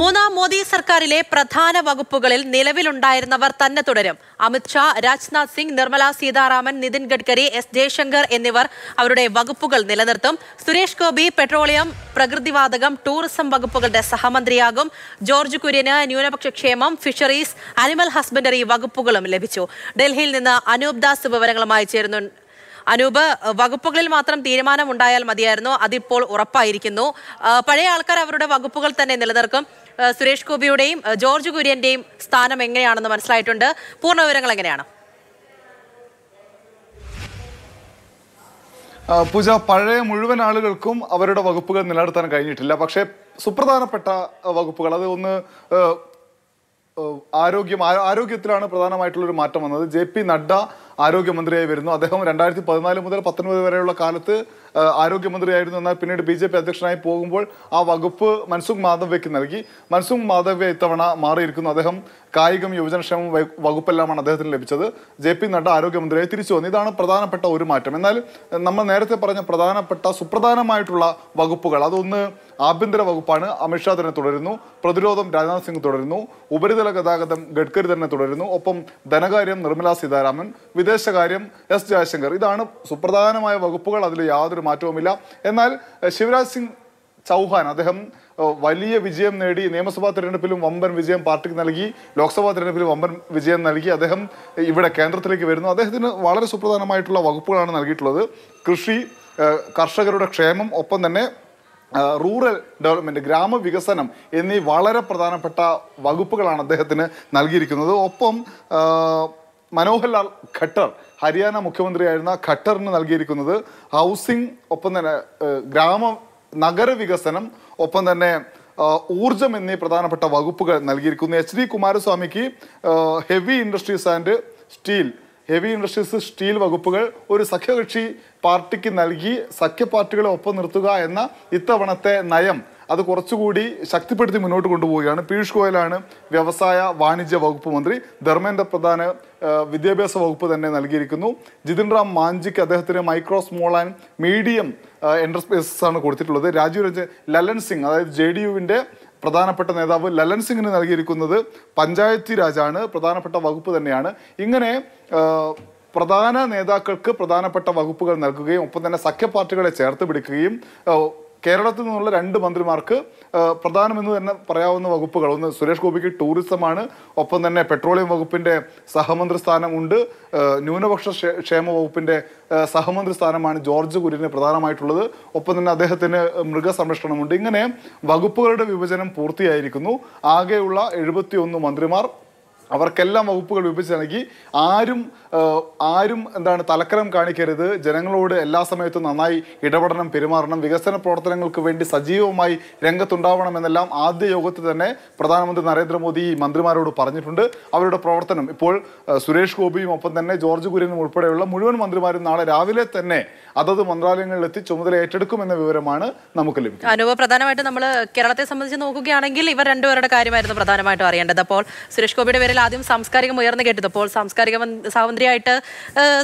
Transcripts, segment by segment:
മൂന്നാം മോദി സർക്കാരിലെ പ്രധാന വകുപ്പുകളിൽ നിലവിലുണ്ടായിരുന്നവർ തന്നെ തുടരും അമിത്ഷാ രാജ്നാഥ് സിംഗ് നിർമ്മല സീതാരാമൻ നിതിൻ ഗഡ്കരി എസ് ജയശങ്കർ എന്നിവർ അവരുടെ വകുപ്പുകൾ നിലനിർത്തും സുരേഷ് ഗോപി പെട്രോളിയം പ്രകൃതിവാതകം ടൂറിസം വകുപ്പുകളുടെ സഹമന്ത്രിയാകും ജോർജ് കുര്യന് ന്യൂനപക്ഷ ക്ഷേമം ഫിഷറീസ് അനിമൽ ഹസ്ബൻഡറി വകുപ്പുകളും ലഭിച്ചു ഡൽഹിയിൽ നിന്ന് അനൂപ് ദാസ് വിവരങ്ങളുമായി ചേരുന്നു അനൂപ് വകുപ്പുകളിൽ മാത്രം ഉണ്ടായാൽ മതിയായിരുന്നു അതിപ്പോൾ ഉറപ്പായിരിക്കുന്നു പഴയ ആൾക്കാർ അവരുടെ വകുപ്പുകൾ തന്നെ നിലനിർത്തും സുരേഷ് ഗോപിയുടെയും ജോർജ് കുര്യന്റെയും സ്ഥാനം എങ്ങനെയാണെന്ന് മനസ്സിലായിട്ടുണ്ട് പൂർണ്ണ വിവരങ്ങൾ എങ്ങനെയാണ് പൂജ പഴയ മുഴുവൻ ആളുകൾക്കും അവരുടെ വകുപ്പുകൾ നിലനിർത്താൻ കഴിഞ്ഞിട്ടില്ല പക്ഷേ സുപ്രധാനപ്പെട്ട വകുപ്പുകൾ അത് ഒന്ന് ആരോഗ്യം ആരോഗ്യത്തിലാണ് പ്രധാനമായിട്ടുള്ളൊരു മാറ്റം വന്നത് ജെ പി നഡ്ഡ ആരോഗ്യമന്ത്രിയായി വരുന്നു അദ്ദേഹം രണ്ടായിരത്തി പതിനാല് മുതൽ പത്തൊൻപത് വരെയുള്ള കാലത്ത് ആരോഗ്യമന്ത്രിയായിരുന്നു എന്നാൽ പിന്നീട് ബി ജെ പി അധ്യക്ഷനായി പോകുമ്പോൾ ആ വകുപ്പ് മൻസുഖ് മാധവ്യയ്ക്ക് നൽകി മൻസുഖ് മാധവ്യ ഇത്തവണ മാറിയിരിക്കുന്നു അദ്ദേഹം കായികം യുവജനക്ഷേമം വകുപ്പെല്ലാമാണ് അദ്ദേഹത്തിന് ലഭിച്ചത് ജെ പി നഡ്ഡ ആരോഗ്യമന്ത്രിയായി തിരിച്ചു വന്നു ഇതാണ് പ്രധാനപ്പെട്ട ഒരു മാറ്റം എന്നാൽ നമ്മൾ നേരത്തെ പറഞ്ഞ പ്രധാനപ്പെട്ട സുപ്രധാനമായിട്ടുള്ള വകുപ്പുകൾ അതൊന്ന് ആഭ്യന്തര വകുപ്പാണ് അമിത്ഷാ തന്നെ തുടരുന്നു പ്രതിരോധം രാജ്നാഥ് സിംഗ് തുടരുന്നു ഉപരിതല ഗതാഗതം ഗഡ്കരി തന്നെ തുടരുന്നു ഒപ്പം ധനകാര്യം നിർമ്മലാ സീതാരാമൻ വിദേശകാര്യം എസ് ജയശങ്കർ ഇതാണ് സുപ്രധാനമായ വകുപ്പുകൾ അതിൽ യാതൊരു മാറ്റവുമില്ല എന്നാൽ ശിവരാജ് സിംഗ് ചൗഹാൻ അദ്ദേഹം വലിയ വിജയം നേടി നിയമസഭാ തെരഞ്ഞെടുപ്പിലും വമ്പൻ വിജയം പാർട്ടിക്ക് നൽകി ലോക്സഭാ തെരഞ്ഞെടുപ്പിലും വമ്പൻ വിജയം നൽകി അദ്ദേഹം ഇവിടെ കേന്ദ്രത്തിലേക്ക് വരുന്നു അദ്ദേഹത്തിന് വളരെ സുപ്രധാനമായിട്ടുള്ള വകുപ്പുകളാണ് നൽകിയിട്ടുള്ളത് കൃഷി കർഷകരുടെ ക്ഷേമം ഒപ്പം തന്നെ റൂറൽ ഡെവലപ്മെൻറ്റ് ഗ്രാമവികസനം എന്നീ വളരെ പ്രധാനപ്പെട്ട വകുപ്പുകളാണ് അദ്ദേഹത്തിന് നൽകിയിരിക്കുന്നത് ഒപ്പം മനോഹർലാൽ ഖട്ടർ ഹരിയാന മുഖ്യമന്ത്രിയായിരുന്ന ഖട്ടറിന് നൽകിയിരിക്കുന്നത് ഹൗസിംഗ് ഒപ്പം തന്നെ ഗ്രാമ നഗരവികസനം ഒപ്പം തന്നെ ഊർജം എന്നീ പ്രധാനപ്പെട്ട വകുപ്പുകൾ നൽകിയിരിക്കുന്നു എച്ച് ഡി കുമാരസ്വാമിക്ക് heavy industries and steel heavy industries steel വകുപ്പുകൾ ഒരു സഖ്യകക്ഷി പാർട്ടിക്ക് നൽകി സഖ്യ പാർട്ടികളെ ഒപ്പം നിർത്തുക എന്ന ഇത്തവണത്തെ നയം അത് കുറച്ചുകൂടി ശക്തിപ്പെടുത്തി മുന്നോട്ട് കൊണ്ടുപോവുകയാണ് പീയൂഷ് ഗോയലാണ് വ്യവസായ വാണിജ്യ വകുപ്പ് മന്ത്രി ധർമ്മേന്ദ്ര പ്രധാന വിദ്യാഭ്യാസ വകുപ്പ് തന്നെ നൽകിയിരിക്കുന്നു ജിതിൻ റാം മാഞ്ചിക്ക് അദ്ദേഹത്തിന് micro small and medium enterprises ആണ് കൊടുത്തിട്ടുള്ളത് രാജീവ് രഞ്ജൻ ലലൻ സിംഗ് അതായത് ജെ ഡി യുവിൻ്റെ പ്രധാനപ്പെട്ട നേതാവ് ലലൻ സിംഗിന് നൽകിയിരിക്കുന്നത് പഞ്ചായത്തി രാജാണ് പ്രധാനപ്പെട്ട വകുപ്പ് തന്നെയാണ് ഇങ്ങനെ പ്രധാന നേതാക്കൾക്ക് പ്രധാനപ്പെട്ട വകുപ്പുകൾ നൽകുകയും ഒപ്പം തന്നെ സഖ്യ പാർട്ടികളെ ചേർത്ത് പിടിക്കുകയും കേരളത്തിൽ നിന്നുള്ള രണ്ട് മന്ത്രിമാർക്ക് പ്രധാനമെന്ന് തന്നെ പറയാവുന്ന വകുപ്പുകൾ ഒന്ന് സുരേഷ് ഗോപിക്ക് ടൂറിസമാണ് ഒപ്പം തന്നെ പെട്രോളിയം വകുപ്പിൻ്റെ സഹമന്ത്രി സ്ഥാനമുണ്ട് ന്യൂനപക്ഷ ക്ഷേമ വകുപ്പിൻ്റെ സഹമന്ത്രി സ്ഥാനമാണ് ജോർജ് കുര്യന് പ്രധാനമായിട്ടുള്ളത് ഒപ്പം തന്നെ അദ്ദേഹത്തിന് മൃഗസംരക്ഷണമുണ്ട് ഇങ്ങനെ വകുപ്പുകളുടെ വിഭജനം പൂർത്തിയായിരിക്കുന്നു ആകെയുള്ള എഴുപത്തിയൊന്ന് മന്ത്രിമാർ അവർക്കെല്ലാം വകുപ്പുകൾ വിഭജിച്ചിറങ്ങി ആരും ആരും എന്താണ് തലക്കരം കാണിക്കരുത് ജനങ്ങളോട് എല്ലാ സമയത്തും നന്നായി ഇടപെടണം പെരുമാറണം വികസന പ്രവർത്തനങ്ങൾക്ക് വേണ്ടി സജീവമായി രംഗത്തുണ്ടാവണം എന്നെല്ലാം ആദ്യ യോഗത്തിൽ തന്നെ പ്രധാനമന്ത്രി നരേന്ദ്രമോദി മന്ത്രിമാരോട് പറഞ്ഞിട്ടുണ്ട് അവരുടെ പ്രവർത്തനം ഇപ്പോൾ സുരേഷ് ഗോപിയും ഒപ്പം തന്നെ ജോർജ് കുര്യനും ഉൾപ്പെടെയുള്ള മുഴുവൻ മന്ത്രിമാരും നാളെ രാവിലെ തന്നെ അതത് മന്ത്രാലയങ്ങളിലെത്തി ചുമതല ഏറ്റെടുക്കുമെന്ന വിവരമാണ് നമുക്ക് ലഭിക്കുന്നത് അനുഭവ പ്രധാനമായിട്ട് നമ്മൾ കേരളത്തെ സംബന്ധിച്ച് നോക്കുകയാണെങ്കിൽ ഇവർ രണ്ടുപേരുടെ കാര്യമായിരുന്നു പ്രധാനമായിട്ടും അറിയേണ്ടത് അപ്പോൾ സുരേഷ് ഗോപിയുടെ പേരിൽ ആദ്യം സാംസ്കാരികം ഉയർന്നു കേട്ടത് അപ്പോൾ സാംസ്കാരിക സ്വാതന്ത്ര്യമായിട്ട്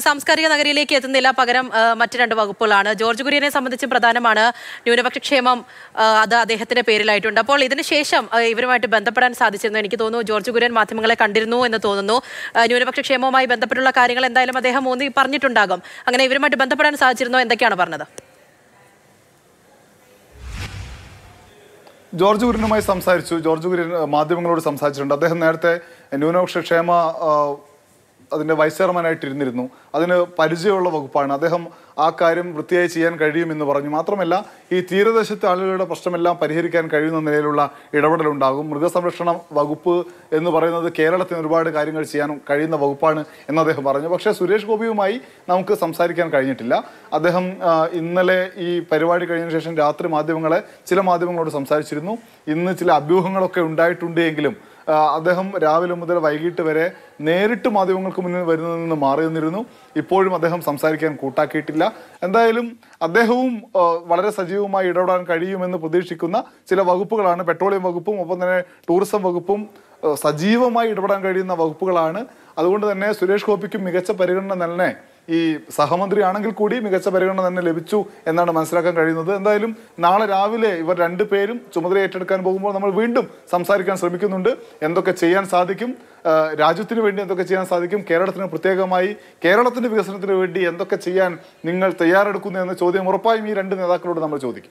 സാംസ്കാരിക നഗരിയിലേക്ക് എത്തുന്നില്ല പകരം മറ്റു രണ്ട് വകുപ്പുകളാണ് ജോർജ് കുര്യനെ സംബന്ധിച്ച് പ്രധാനമാണ് ന്യൂനപക്ഷ ക്ഷേമം അത് അദ്ദേഹത്തിന്റെ പേരിലായിട്ടുണ്ട് അപ്പോൾ ഇതിനുശേഷം ഇവരുമായിട്ട് ബന്ധപ്പെടാൻ സാധിച്ചിരുന്നു എനിക്ക് തോന്നുന്നു ജോർജ് കുര്യൻ മാധ്യമങ്ങളെ കണ്ടിരുന്നു എന്ന് തോന്നുന്നു ന്യൂനപക്ഷ ക്ഷേമവുമായി ബന്ധപ്പെട്ടുള്ള കാര്യങ്ങൾ എന്തായാലും അദ്ദേഹം മൂന്ന് പറഞ്ഞിട്ടുണ്ടാകും അങ്ങനെ ഇവരുമായിട്ട് ബന്ധപ്പെടാൻ സാധിച്ചിരുന്നോ എന്തൊക്കെയാണ് പറഞ്ഞത് ജോർജ് കുര്യനുമായി സംസാരിച്ചു ജോർജ് കുര്യൻ മാധ്യമങ്ങളോട് സംസാരിച്ചിട്ടുണ്ട് അദ്ദേഹം നേരത്തെ ന്യൂനപക്ഷ ക്ഷേമ അതിൻ്റെ വൈസ് ചെയർമാനായിട്ട് ഇരുന്നിരുന്നു അതിന് പരിചയമുള്ള വകുപ്പാണ് അദ്ദേഹം ആ കാര്യം വൃത്തിയായി ചെയ്യാൻ കഴിയുമെന്ന് പറഞ്ഞു മാത്രമല്ല ഈ തീരദേശത്തെ ആളുകളുടെ പ്രശ്നമെല്ലാം പരിഹരിക്കാൻ കഴിയുന്ന നിലയിലുള്ള ഇടപെടലുണ്ടാകും മൃഗസംരക്ഷണ വകുപ്പ് എന്ന് പറയുന്നത് കേരളത്തിന് ഒരുപാട് കാര്യങ്ങൾ ചെയ്യാൻ കഴിയുന്ന വകുപ്പാണ് എന്ന് അദ്ദേഹം പറഞ്ഞു പക്ഷേ സുരേഷ് ഗോപിയുമായി നമുക്ക് സംസാരിക്കാൻ കഴിഞ്ഞിട്ടില്ല അദ്ദേഹം ഇന്നലെ ഈ പരിപാടി കഴിഞ്ഞ ശേഷം രാത്രി മാധ്യമങ്ങളെ ചില മാധ്യമങ്ങളോട് സംസാരിച്ചിരുന്നു ഇന്ന് ചില അഭ്യൂഹങ്ങളൊക്കെ ഉണ്ടായിട്ടുണ്ട് എങ്കിലും അദ്ദേഹം രാവിലെ മുതൽ വൈകിട്ട് വരെ നേരിട്ട് മാധ്യമങ്ങൾക്ക് മുന്നിൽ വരുന്നതിൽ നിന്ന് മാറി നിന്നിരുന്നു ഇപ്പോഴും അദ്ദേഹം സംസാരിക്കാൻ കൂട്ടാക്കിയിട്ടില്ല എന്തായാലും അദ്ദേഹവും വളരെ സജീവമായി ഇടപെടാൻ കഴിയുമെന്ന് പ്രതീക്ഷിക്കുന്ന ചില വകുപ്പുകളാണ് പെട്രോളിയം വകുപ്പും ഒപ്പം തന്നെ ടൂറിസം വകുപ്പും സജീവമായി ഇടപെടാൻ കഴിയുന്ന വകുപ്പുകളാണ് അതുകൊണ്ട് തന്നെ സുരേഷ് ഗോപിക്കും മികച്ച പരിഗണന നൽകണേ ഈ സഹമന്ത്രിയാണെങ്കിൽ കൂടി മികച്ച പരിഗണന തന്നെ ലഭിച്ചു എന്നാണ് മനസ്സിലാക്കാൻ കഴിയുന്നത് എന്തായാലും നാളെ രാവിലെ ഇവർ രണ്ടുപേരും ചുമതല ഏറ്റെടുക്കാൻ പോകുമ്പോൾ നമ്മൾ വീണ്ടും സംസാരിക്കാൻ ശ്രമിക്കുന്നുണ്ട് എന്തൊക്കെ ചെയ്യാൻ സാധിക്കും രാജ്യത്തിന് വേണ്ടി എന്തൊക്കെ ചെയ്യാൻ സാധിക്കും കേരളത്തിന് പ്രത്യേകമായി കേരളത്തിന്റെ വികസനത്തിന് വേണ്ടി എന്തൊക്കെ ചെയ്യാൻ നിങ്ങൾ തയ്യാറെടുക്കുന്നു എന്ന ചോദ്യം ഉറപ്പായും ഈ രണ്ട് നേതാക്കളോട് നമ്മൾ ചോദിക്കും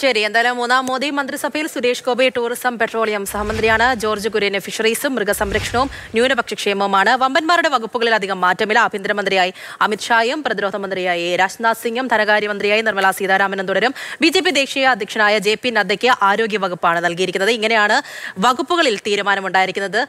ശരി എന്തായാലും മൂന്നാം മോദി മന്ത്രിസഭയിൽ സുരേഷ് ഗോപി ടൂറിസം പെട്രോളിയം സഹമന്ത്രിയാണ് ജോർജ് കുര്യന് ഫിഷറീസും മൃഗസംരക്ഷണവും ന്യൂനപക്ഷ ക്ഷേമവുമാണ് വമ്പന്മാരുടെ വകുപ്പുകളിൽ അധികം മാറ്റമില്ല ആഭ്യന്തരമന്ത്രിയായി അമിത്ഷായും പ്രതിരോധ മന്ത്രിയായി രാജ്നാഥ് സിംഗും ധനകാര്യമന്ത്രിയായി നിർമ്മലാ സീതാരാമനും തുടരും ബി ജെ പി ദേശീയ അധ്യക്ഷനായ ജെ പി നദ്ദയ്ക്ക് ആരോഗ്യ വകുപ്പാണ് നൽകിയിരിക്കുന്നത് ഇങ്ങനെയാണ് വകുപ്പുകളിൽ തീരുമാനമുണ്ടായിരിക്കുന്നത്